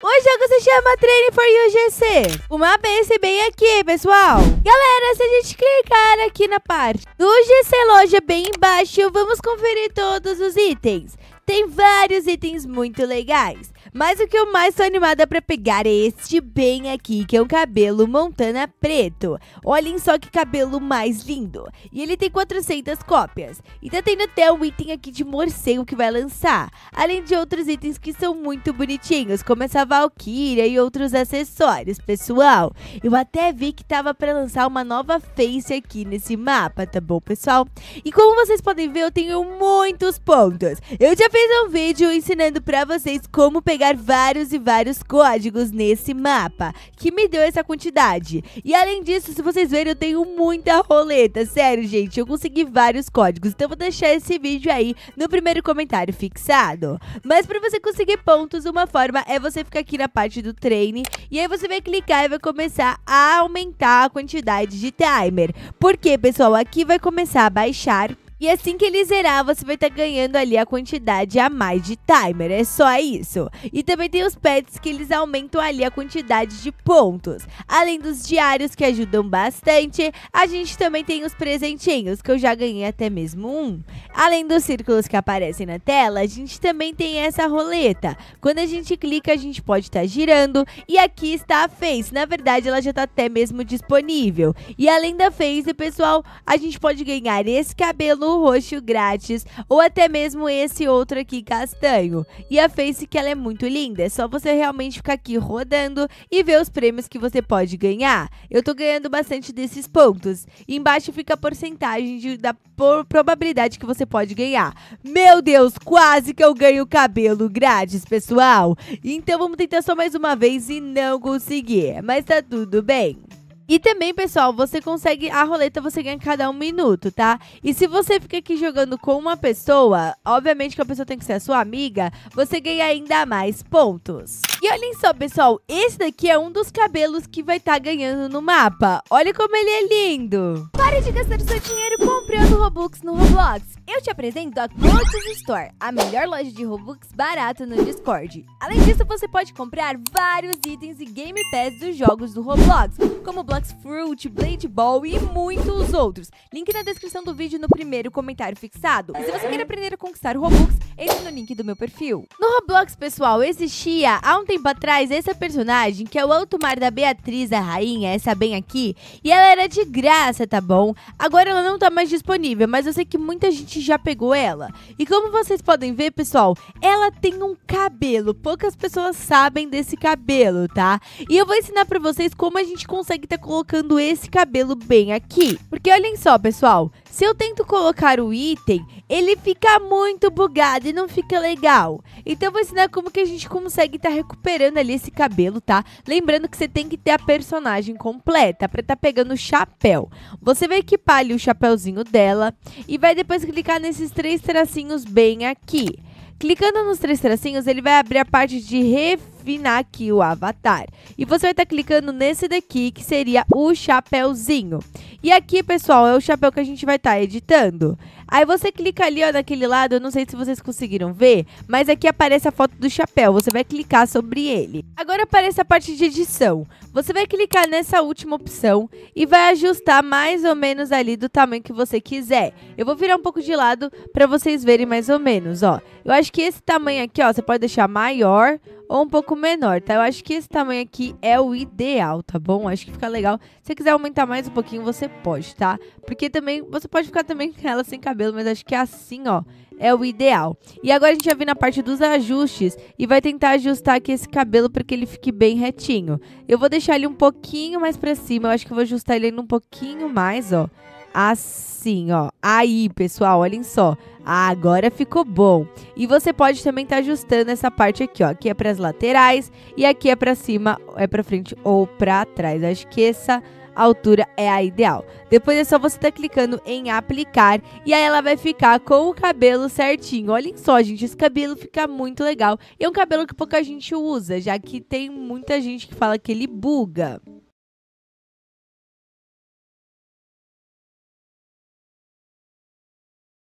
O jogo se chama Training for UGC. Uma mapa bem aqui, pessoal. Galera, se a gente clicar aqui na parte do GC Loja bem embaixo, vamos conferir todos os itens. Tem vários itens muito legais. Mas o que eu mais tô animada para pegar é este bem aqui, que é um cabelo Montana preto. Olhem só que cabelo mais lindo. E ele tem 400 cópias. E tá tendo até um item aqui de morcego que vai lançar. Além de outros itens que são muito bonitinhos, como essa Valkyria e outros acessórios, pessoal. Eu até vi que tava para lançar uma nova face aqui nesse mapa, tá bom, pessoal? E como vocês podem ver, eu tenho muitos pontos. Eu já fiz um vídeo ensinando para vocês como pegar vários e vários códigos nesse mapa, que me deu essa quantidade. E além disso, se vocês verem, eu tenho muita roleta, sério, gente, eu consegui vários códigos. Então vou deixar esse vídeo aí no primeiro comentário fixado. Mas para você conseguir pontos, uma forma é você ficar aqui na parte do treine e aí você vai clicar e vai começar a aumentar a quantidade de timer. Porque, pessoal, aqui vai começar a baixar e assim que ele zerar, você vai estar tá ganhando ali a quantidade a mais de timer, é só isso. E também tem os pets que eles aumentam ali a quantidade de pontos. Além dos diários que ajudam bastante, a gente também tem os presentinhos, que eu já ganhei até mesmo um. Além dos círculos que aparecem na tela, a gente também tem essa roleta. Quando a gente clica, a gente pode estar tá girando e aqui está a Face. Na verdade, ela já está até mesmo disponível. E além da Face, pessoal, a gente pode ganhar esse cabelo azul roxo grátis ou até mesmo esse outro aqui castanho. E a Face que ela é muito linda, é só você realmente ficar aqui rodando e ver os prêmios que você pode ganhar. Eu tô ganhando bastante desses pontos. E embaixo fica a porcentagem de, da por, probabilidade que você pode ganhar. Meu Deus, quase que eu ganho cabelo grátis, pessoal. Então vamos tentar só mais uma vez e não conseguir, mas tá tudo bem. E também, pessoal, você consegue a roleta, você ganha cada um minuto, tá? E se você fica aqui jogando com uma pessoa, obviamente que a pessoa tem que ser a sua amiga, você ganha ainda mais pontos. E olhem só, pessoal, esse daqui é um dos cabelos que vai estar tá ganhando no mapa. Olha como ele é lindo! Pare de gastar seu dinheiro comprando Robux no Roblox. Eu te apresento a Gold's Store, a melhor loja de Robux barata no Discord. Além disso, você pode comprar vários itens e Game Pass dos jogos do Roblox, como Blocks Fruit, Blade Ball e muitos outros. Link na descrição do vídeo no primeiro comentário fixado. E se você quer aprender a conquistar Robux, entre no link do meu perfil. No Roblox, pessoal, existia há um tempo tempo atrás, essa personagem, que é o alto mar da Beatriz, a rainha, essa bem aqui, e ela era de graça, tá bom? Agora ela não tá mais disponível, mas eu sei que muita gente já pegou ela. E como vocês podem ver, pessoal, ela tem um cabelo. Poucas pessoas sabem desse cabelo, tá? E eu vou ensinar pra vocês como a gente consegue tá colocando esse cabelo bem aqui. Porque olhem só, pessoal, se eu tento colocar o item, ele fica muito bugado e não fica legal. Então eu vou ensinar como que a gente consegue estar tá recuperando ali esse cabelo, tá? Lembrando que você tem que ter a personagem completa para estar tá pegando o chapéu. Você vai equipar ali o chapéuzinho dela e vai depois clicar nesses três tracinhos bem aqui. Clicando nos três tracinhos, ele vai abrir a parte de refeição adivinhar aqui o avatar. E você vai estar tá clicando nesse daqui, que seria o chapéuzinho. E aqui, pessoal, é o chapéu que a gente vai estar tá editando. Aí você clica ali, ó, naquele lado, eu não sei se vocês conseguiram ver, mas aqui aparece a foto do chapéu, você vai clicar sobre ele. Agora aparece a parte de edição. Você vai clicar nessa última opção e vai ajustar mais ou menos ali do tamanho que você quiser. Eu vou virar um pouco de lado para vocês verem mais ou menos, ó. Eu acho que esse tamanho aqui, ó, você pode deixar maior, ou um pouco menor, tá? Eu acho que esse tamanho aqui é o ideal, tá bom? Acho que fica legal. Se você quiser aumentar mais um pouquinho, você pode, tá? Porque também, você pode ficar também com ela sem cabelo, mas acho que é assim, ó, é o ideal. E agora a gente já vir na parte dos ajustes e vai tentar ajustar aqui esse cabelo para que ele fique bem retinho. Eu vou deixar ele um pouquinho mais para cima, eu acho que eu vou ajustar ele um pouquinho mais, ó. Assim, ó. Aí, pessoal, olhem só. agora ficou bom. E você pode também estar tá ajustando essa parte aqui, ó. Aqui é para as laterais e aqui é para cima, é para frente ou para trás. Acho que essa altura é a ideal. Depois é só você estar tá clicando em aplicar e aí ela vai ficar com o cabelo certinho. Olhem só, gente, esse cabelo fica muito legal. E é um cabelo que pouca gente usa, já que tem muita gente que fala que ele buga.